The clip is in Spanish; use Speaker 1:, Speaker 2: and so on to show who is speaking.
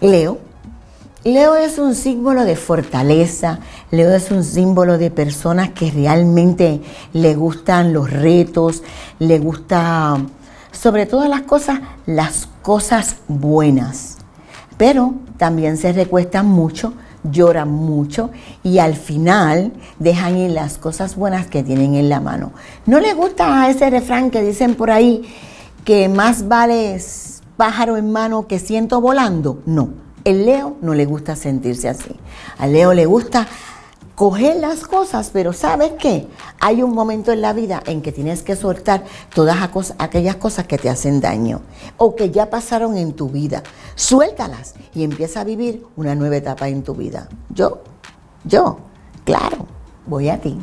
Speaker 1: Leo. Leo es un símbolo de fortaleza, Leo es un símbolo de personas que realmente le gustan los retos, le gusta sobre todas las cosas, las cosas buenas. Pero también se recuestan mucho, lloran mucho y al final dejan ir las cosas buenas que tienen en la mano. ¿No le gusta ese refrán que dicen por ahí que más vale pájaro en mano que siento volando. No, el Leo no le gusta sentirse así. Al Leo le gusta coger las cosas, pero ¿sabes qué? Hay un momento en la vida en que tienes que soltar todas aquellas cosas que te hacen daño o que ya pasaron en tu vida. Suéltalas y empieza a vivir una nueva etapa en tu vida. Yo, yo, claro, voy a ti.